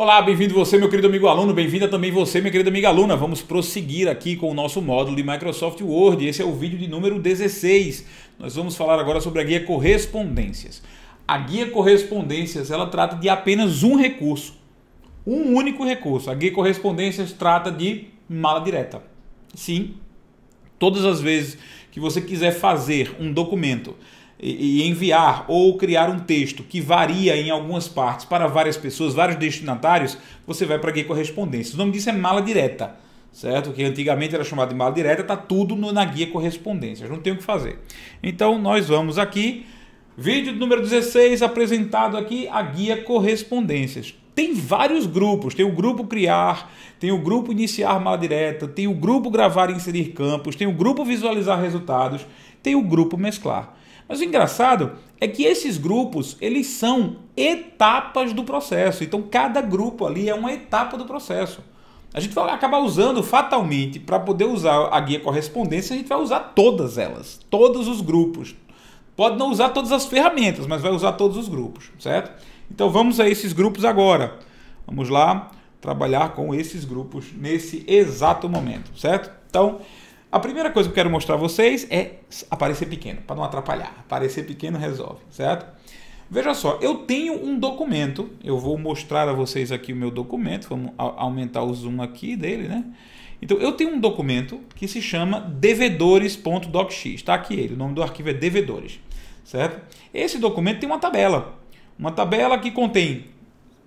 Olá, bem-vindo você, meu querido amigo aluno, bem-vinda também você, minha querida amiga aluna. Vamos prosseguir aqui com o nosso módulo de Microsoft Word. Esse é o vídeo de número 16. Nós vamos falar agora sobre a guia Correspondências. A guia Correspondências, ela trata de apenas um recurso. Um único recurso. A guia Correspondências trata de mala direta. Sim, todas as vezes que você quiser fazer um documento e enviar ou criar um texto que varia em algumas partes para várias pessoas, vários destinatários, você vai para que correspondência. O nome disso é mala direta, certo? Que antigamente era chamado de mala direta, está tudo na guia correspondências, não tem o que fazer. Então nós vamos aqui, vídeo número 16 apresentado aqui, a guia correspondências. Tem vários grupos, tem o grupo criar, tem o grupo iniciar mala direta, tem o grupo gravar e inserir campos, tem o grupo visualizar resultados, tem o grupo mesclar. Mas o engraçado é que esses grupos, eles são etapas do processo. Então cada grupo ali é uma etapa do processo. A gente vai acabar usando fatalmente para poder usar a guia correspondência, a gente vai usar todas elas, todos os grupos. Pode não usar todas as ferramentas, mas vai usar todos os grupos, certo? Então vamos a esses grupos agora. Vamos lá trabalhar com esses grupos nesse exato momento, certo? Então, a primeira coisa que eu quero mostrar a vocês é aparecer pequeno, para não atrapalhar. Aparecer pequeno resolve, certo? Veja só, eu tenho um documento, eu vou mostrar a vocês aqui o meu documento, vamos aumentar o zoom aqui dele, né? Então, eu tenho um documento que se chama devedores.docx, está aqui ele, o nome do arquivo é devedores, certo? Esse documento tem uma tabela, uma tabela que contém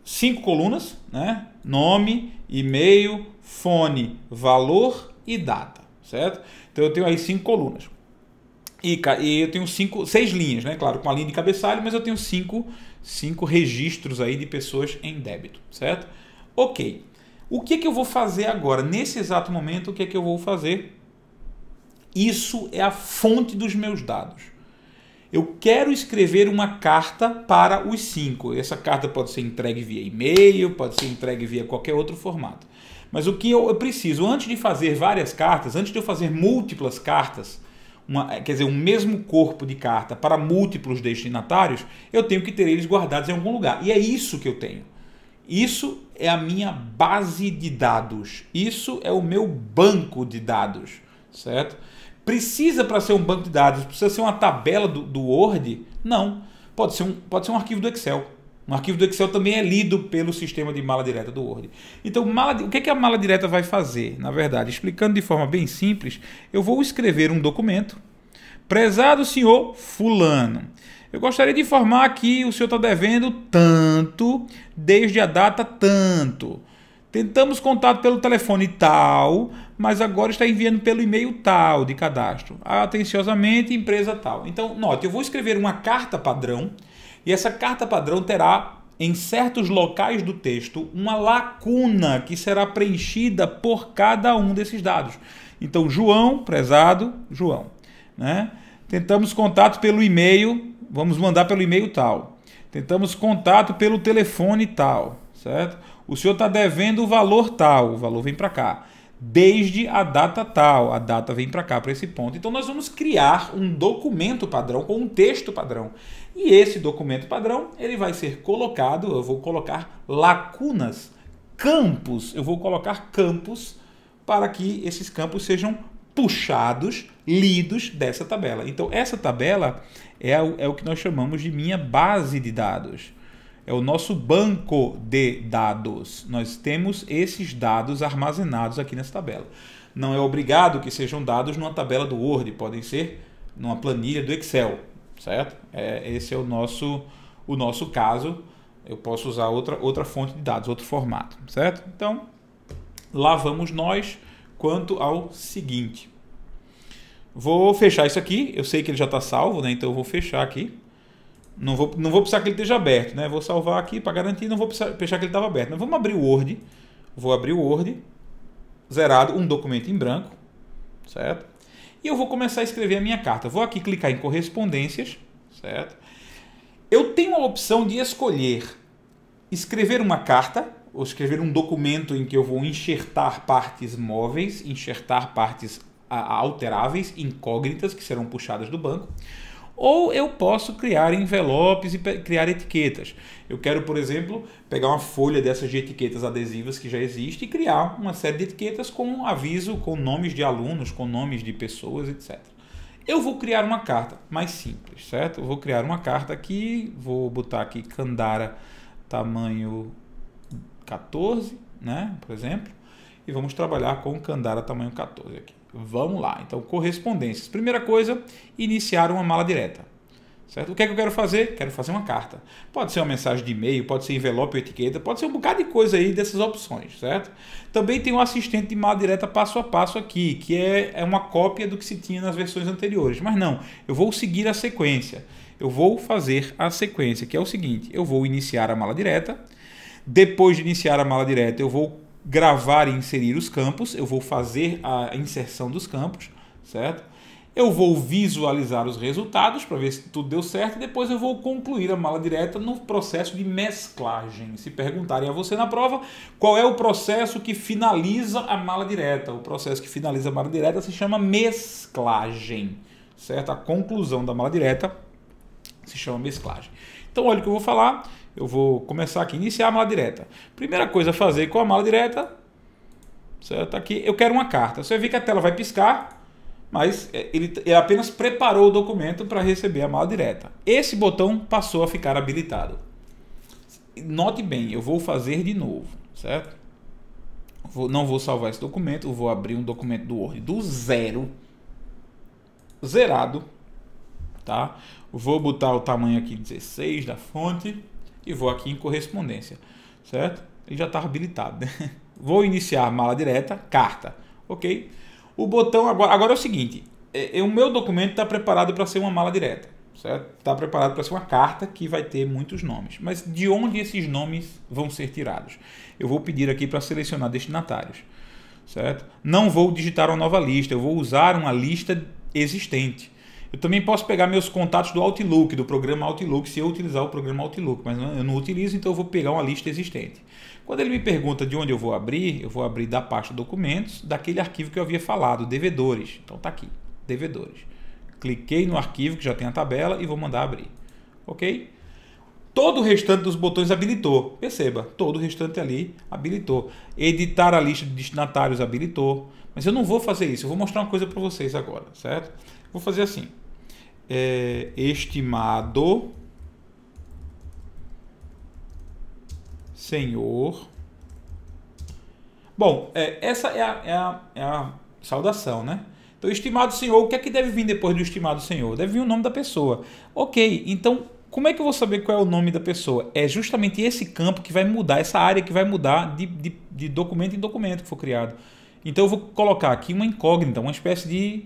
cinco colunas, né? Nome, e-mail, fone, valor e data certo? Então eu tenho aí cinco colunas. E, e eu tenho cinco, seis linhas, né? Claro, com a linha de cabeçalho, mas eu tenho cinco, cinco registros aí de pessoas em débito, certo? Ok. O que é que eu vou fazer agora? Nesse exato momento, o que é que eu vou fazer? Isso é a fonte dos meus dados. Eu quero escrever uma carta para os cinco. Essa carta pode ser entregue via e-mail, pode ser entregue via qualquer outro formato. Mas o que eu, preciso, antes de fazer várias cartas, antes de eu fazer múltiplas cartas, uma, eh, quer dizer, um mesmo corpo de carta para múltiplos destinatários, eu tenho que ter eles guardados em algum lugar. E é isso que eu tenho. Isso é a minha base de dados. Isso é o meu banco de dados, certo? Precisa para ser um banco de dados, precisa ser uma tabela do, do Word? Não. Pode ser, um, pode ser um arquivo do Excel. Um arquivo do Excel também é lido pelo sistema de mala direta do Word. Então, mala, o que, é que a mala direta vai fazer? Na verdade, explicando de forma bem simples, eu vou escrever um documento. Prezado senhor Fulano, eu gostaria de informar que o senhor está devendo tanto desde a data tanto. Tentamos contato pelo telefone tal, mas agora está enviando pelo e-mail tal de cadastro. Atenciosamente, empresa tal. Então, note, eu vou escrever uma carta padrão e essa carta padrão terá, em certos locais do texto, uma lacuna que será preenchida por cada um desses dados. Então, João, prezado, João. Né? Tentamos contato pelo e-mail, vamos mandar pelo e-mail tal. Tentamos contato pelo telefone tal, certo? O senhor está devendo o valor tal, o valor vem para cá desde a data tal. A data vem para cá, para esse ponto. Então nós vamos criar um documento padrão com um texto padrão. E esse documento padrão, ele vai ser colocado, eu vou colocar lacunas, campos, eu vou colocar campos para que esses campos sejam puxados, lidos dessa tabela. Então essa tabela é o, é o que nós chamamos de minha base de dados é o nosso banco de dados. Nós temos esses dados armazenados aqui nessa tabela. Não é obrigado que sejam dados numa tabela do Word, podem ser numa planilha do Excel, certo? É, esse é o nosso, o nosso caso. Eu posso usar outra, outra fonte de dados, outro formato, certo? Então, lá vamos nós quanto ao seguinte. Vou fechar isso aqui. Eu sei que ele já está salvo, né? Então eu vou fechar aqui. Não vou, não vou precisar que ele esteja aberto, né? Vou salvar aqui para garantir, não vou precisar, deixar que ele estava aberto. Mas né? vamos abrir o Word. Vou abrir o Word, zerado, um documento em branco, certo? E eu vou começar a escrever a minha carta. Vou aqui clicar em correspondências, certo? Eu tenho a opção de escolher escrever uma carta ou escrever um documento em que eu vou enxertar partes móveis, enxertar partes alteráveis, incógnitas, que serão puxadas do banco. Ou eu posso criar envelopes e criar etiquetas. Eu quero, por exemplo, pegar uma folha dessas de etiquetas adesivas que já existe e criar uma série de etiquetas com aviso, com nomes de alunos, com nomes de pessoas, etc. Eu vou criar uma carta mais simples, certo? Eu vou criar uma carta aqui, vou botar aqui Candara tamanho 14, né? Por exemplo. E vamos trabalhar com Candara tamanho 14 aqui. Vamos lá. Então, correspondências. Primeira coisa, iniciar uma mala direta. Certo? O que é que eu quero fazer? Quero fazer uma carta. Pode ser uma mensagem de e-mail, pode ser envelope ou etiqueta, pode ser um bocado de coisa aí dessas opções, certo? Também tem um assistente de mala direta passo a passo aqui, que é, é uma cópia do que se tinha nas versões anteriores. Mas não, eu vou seguir a sequência. Eu vou fazer a sequência, que é o seguinte: eu vou iniciar a mala direta. Depois de iniciar a mala direta, eu vou gravar e inserir os campos, eu vou fazer a inserção dos campos, certo? Eu vou visualizar os resultados para ver se tudo deu certo e depois eu vou concluir a mala direta no processo de mesclagem. Se perguntarem a você na prova qual é o processo que finaliza a mala direta, o processo que finaliza a mala direta se chama mesclagem, certo? A conclusão da mala direta se chama mesclagem. Então, olha o que eu vou falar. Eu vou começar aqui, iniciar a mala direta. Primeira coisa a fazer com a mala direta, certo? Aqui eu quero uma carta. Você vê que a tela vai piscar, mas é, ele, ele apenas preparou o documento para receber a mala direta. Esse botão passou a ficar habilitado. Note bem, eu vou fazer de novo, certo? Vou, não vou salvar esse documento, vou abrir um documento do Word do zero, zerado, tá? Vou botar o tamanho aqui 16 da fonte e vou aqui em correspondência, certo? Ele já está habilitado. Né? Vou iniciar mala direta, carta, ok? O botão agora, agora é o seguinte, é, é o meu documento está preparado para ser uma mala direta, certo? Está preparado para ser uma carta que vai ter muitos nomes. Mas de onde esses nomes vão ser tirados? Eu vou pedir aqui para selecionar destinatários, certo? Não vou digitar uma nova lista, eu vou usar uma lista existente. Eu também posso pegar meus contatos do Outlook, do programa Outlook, se eu utilizar o programa Outlook, mas eu não utilizo, então eu vou pegar uma lista existente. Quando ele me pergunta de onde eu vou abrir, eu vou abrir da pasta documentos, daquele arquivo que eu havia falado, devedores. Então tá aqui, devedores. Cliquei no arquivo que já tem a tabela e vou mandar abrir. OK? Todo o restante dos botões habilitou. Perceba, todo o restante ali habilitou. Editar a lista de destinatários habilitou. Mas eu não vou fazer isso, eu vou mostrar uma coisa para vocês agora, certo? Vou fazer assim é, estimado senhor. Bom, é, essa é a, é, a, é a saudação, né? Então, estimado senhor, o que é que deve vir depois do estimado senhor? Deve vir o nome da pessoa. Ok, então como é que eu vou saber qual é o nome da pessoa? É justamente esse campo que vai mudar, essa área que vai mudar de, de, de documento em documento que for criado. Então eu vou colocar aqui uma incógnita, uma espécie de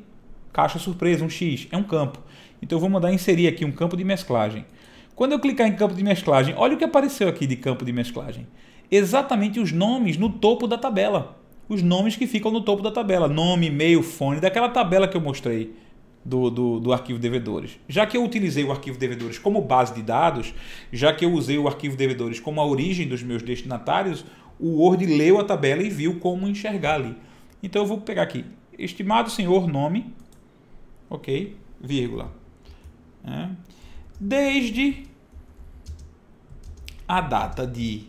caixa surpresa, um X, é um campo. Então eu vou mandar inserir aqui um campo de mesclagem. Quando eu clicar em campo de mesclagem, olha o que apareceu aqui de campo de mesclagem. Exatamente os nomes no topo da tabela. Os nomes que ficam no topo da tabela. Nome, e-mail, fone, daquela tabela que eu mostrei do, do, do arquivo devedores. Já que eu utilizei o arquivo devedores como base de dados, já que eu usei o arquivo devedores como a origem dos meus destinatários, o Word leu a tabela e viu como enxergar ali. Então eu vou pegar aqui, estimado senhor nome, ok? Vírgula. É. Desde a data de.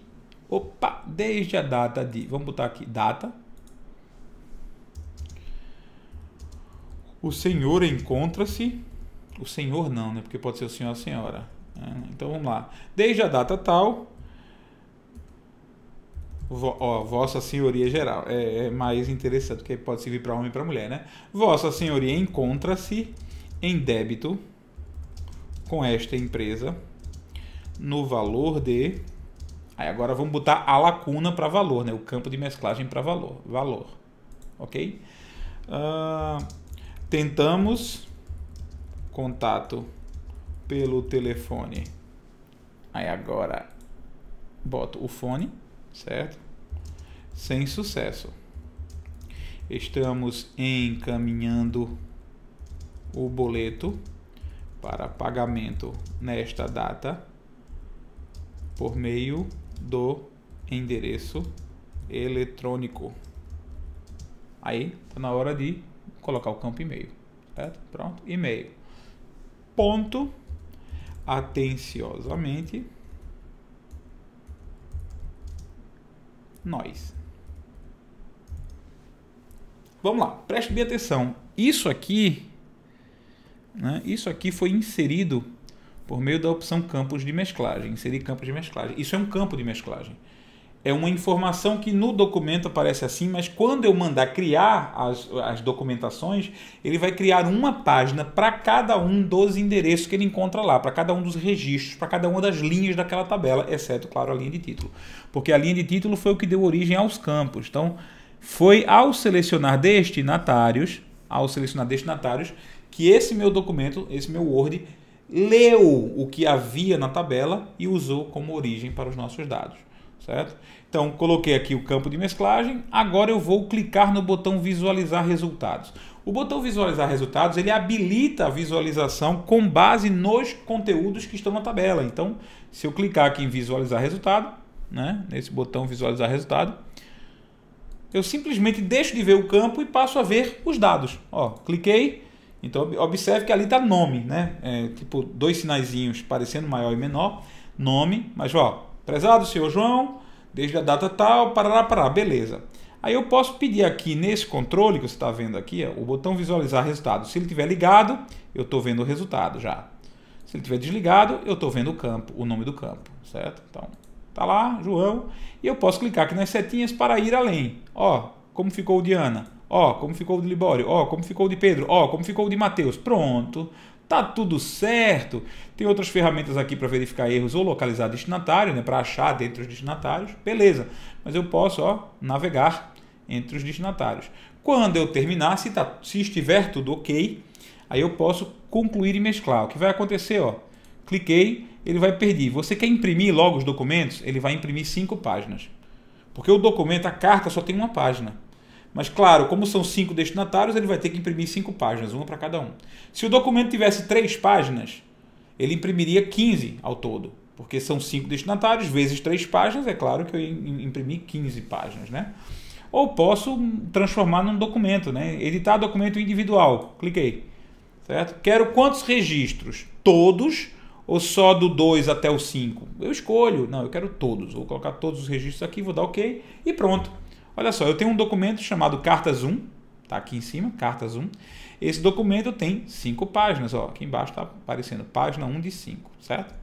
Opa! Desde a data de. Vamos botar aqui: data. O senhor encontra-se. O senhor não, né? Porque pode ser o senhor ou a senhora. Né? Então vamos lá. Desde a data tal Vo, ó, Vossa Senhoria Geral. É, é mais interessante, porque pode servir para homem e para mulher, né? Vossa Senhoria encontra-se em débito com esta empresa no valor de. Aí agora vamos botar a lacuna para valor, né? O campo de mesclagem para valor. Valor. Ok? Uh, tentamos contato pelo telefone. Aí agora boto o fone certo? Sem sucesso. Estamos encaminhando o boleto para pagamento nesta data por meio do endereço eletrônico. Aí tá na hora de colocar o campo e-mail, certo? Pronto, e-mail. Ponto atenciosamente nós. Vamos lá, preste bem atenção. Isso aqui, né, isso aqui foi inserido por meio da opção campos de mesclagem, inserir campos de mesclagem. Isso é um campo de mesclagem é uma informação que no documento aparece assim, mas quando eu mandar criar as, as documentações, ele vai criar uma página para cada um dos endereços que ele encontra lá, para cada um dos registros, para cada uma das linhas daquela tabela, exceto, claro, a linha de título. Porque a linha de título foi o que deu origem aos campos. Então, foi ao selecionar destinatários, ao selecionar destinatários, que esse meu documento, esse meu Word, leu o que havia na tabela e usou como origem para os nossos dados certo? Então, coloquei aqui o campo de mesclagem. Agora eu vou clicar no botão visualizar resultados. O botão visualizar resultados, ele habilita a visualização com base nos conteúdos que estão na tabela. Então, se eu clicar aqui em visualizar resultado, né, nesse botão visualizar resultado, eu simplesmente deixo de ver o campo e passo a ver os dados. Ó, cliquei, então observe que ali está nome, né? É, tipo dois sinaizinhos parecendo maior e menor, nome, mas ó, Prezado senhor João, desde a data tal, parará, parará, beleza. Aí eu posso pedir aqui nesse controle que você está vendo aqui, ó, o botão visualizar resultado. Se ele estiver ligado, eu estou vendo o resultado já. Se ele estiver desligado, eu estou vendo o campo, o nome do campo, certo? Então, tá lá, João. E eu posso clicar aqui nas setinhas para ir além. Ó, como ficou o de Ana. Ó, como ficou o de Libório. Ó, como ficou o de Pedro. Ó, como ficou o de Mateus. Pronto. Tá tudo certo. Tem outras ferramentas aqui para verificar erros ou localizar destinatário, né, para achar dentro dos destinatários. Beleza. Mas eu posso, ó, navegar entre os destinatários. Quando eu terminar, se, tá, se estiver tudo ok, aí eu posso concluir e mesclar. O que vai acontecer, ó? Cliquei, ele vai perder. Você quer imprimir logo os documentos? Ele vai imprimir cinco páginas. Porque o documento, a carta, só tem uma página. Mas claro, como são cinco destinatários, ele vai ter que imprimir cinco páginas, uma para cada um. Se o documento tivesse três páginas, ele imprimiria 15 ao todo, porque são cinco destinatários vezes três páginas, é claro que eu imprimi 15 páginas, né? Ou posso transformar num documento, né? Editar documento individual. Cliquei. Certo? Quero quantos registros? Todos ou só do 2 até o 5? Eu escolho. Não, eu quero todos. Vou colocar todos os registros aqui, vou dar OK e pronto. Olha só, eu tenho um documento chamado Cartas 1, tá aqui em cima, Cartas 1. Esse documento tem cinco páginas, ó, aqui embaixo está aparecendo página 1 de 5, certo?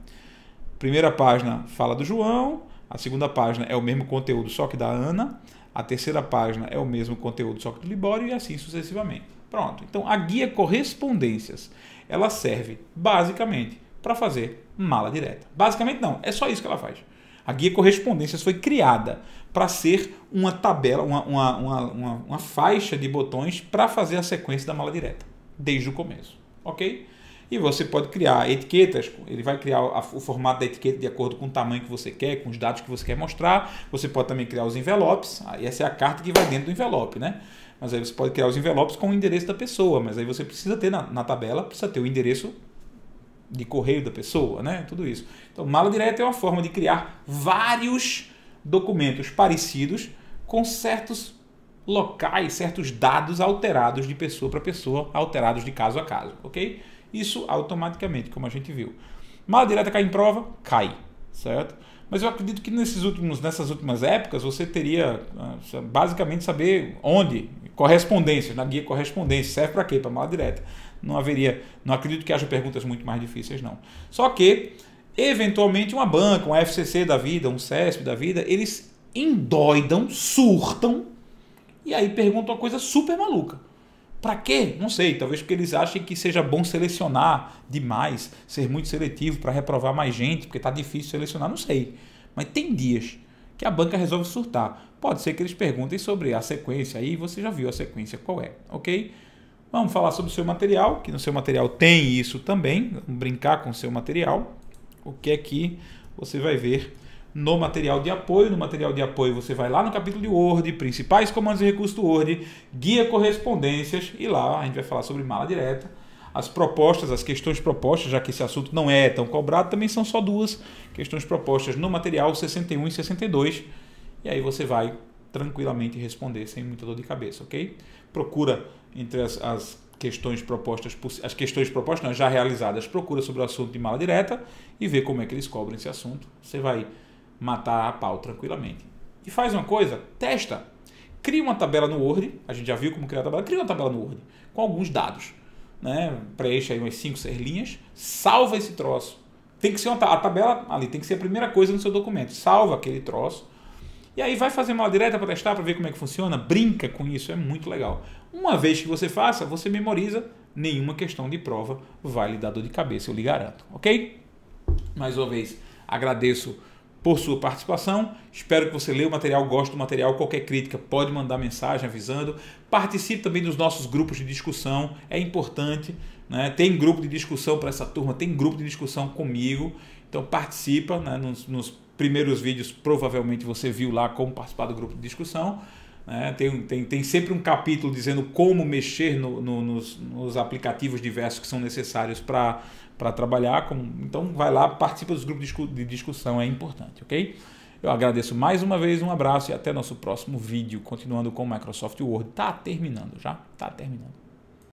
Primeira página fala do João, a segunda página é o mesmo conteúdo, só que da Ana, a terceira página é o mesmo conteúdo, só que do Libório e assim sucessivamente. Pronto. Então a guia correspondências, ela serve basicamente para fazer mala direta. Basicamente não, é só isso que ela faz. A guia correspondências foi criada para ser uma tabela, uma, uma, uma, uma faixa de botões para fazer a sequência da mala direta, desde o começo. Ok? E você pode criar etiquetas, ele vai criar o formato da etiqueta de acordo com o tamanho que você quer, com os dados que você quer mostrar. Você pode também criar os envelopes, aí essa é a carta que vai dentro do envelope, né? Mas aí você pode criar os envelopes com o endereço da pessoa, mas aí você precisa ter na, na tabela, precisa ter o endereço de correio da pessoa, né? Tudo isso. Então, mala direta é uma forma de criar vários documentos parecidos com certos locais, certos dados alterados de pessoa para pessoa, alterados de caso a caso, ok? Isso automaticamente, como a gente viu. Mala direta cai em prova? Cai, certo? Mas eu acredito que nesses últimos, nessas últimas épocas você teria ah, basicamente saber onde, correspondência, na guia correspondência, serve para quê? Para mala direta não haveria, não acredito que haja perguntas muito mais difíceis, não. Só que, eventualmente, uma banca, um FCC da vida, um CESP da vida, eles endoidam, surtam, e aí perguntam uma coisa super maluca. Para quê? Não sei. Talvez porque eles achem que seja bom selecionar demais, ser muito seletivo para reprovar mais gente, porque está difícil selecionar, não sei. Mas tem dias que a banca resolve surtar. Pode ser que eles perguntem sobre a sequência, aí você já viu a sequência qual é, ok? Vamos falar sobre o seu material, que no seu material tem isso também. Vamos brincar com o seu material. O que é que você vai ver no material de apoio. No material de apoio você vai lá no capítulo de Word, principais comandos e recursos do Word, guia correspondências e lá a gente vai falar sobre mala direta. As propostas, as questões propostas, já que esse assunto não é tão cobrado, também são só duas questões propostas no material 61 e 62. E aí você vai tranquilamente responder sem muita dor de cabeça, ok? Procura entre as, as questões propostas, as questões propostas não, já realizadas, procura sobre o assunto de mala direta e vê como é que eles cobram esse assunto. Você vai matar a pau tranquilamente. E faz uma coisa, testa. Cria uma tabela no Word, a gente já viu como criar a tabela, cria uma tabela no Word com alguns dados. Né? Preencha aí umas 5, 6 linhas, salva esse troço. Tem que ser uma, a tabela ali, tem que ser a primeira coisa no seu documento. Salva aquele troço e aí vai fazer mal direta para testar, para ver como é que funciona, brinca com isso, é muito legal. Uma vez que você faça, você memoriza, nenhuma questão de prova vai lhe dar dor de cabeça, eu lhe garanto, ok? Mais uma vez, agradeço por sua participação. Espero que você leia o material, goste do material. Qualquer crítica, pode mandar mensagem avisando. Participe também dos nossos grupos de discussão, é importante. Né? Tem grupo de discussão para essa turma, tem grupo de discussão comigo. Então participa né? nos, nos primeiros vídeos provavelmente você viu lá como participar do grupo de discussão. Né? Tem, tem, tem sempre um capítulo dizendo como mexer no, no, nos, nos, aplicativos diversos que são necessários para trabalhar. Com, então vai lá, participa dos grupos de discussão, é importante, ok? Eu agradeço mais uma vez, um abraço e até nosso próximo vídeo, continuando com o Microsoft Word. está terminando já, está terminando.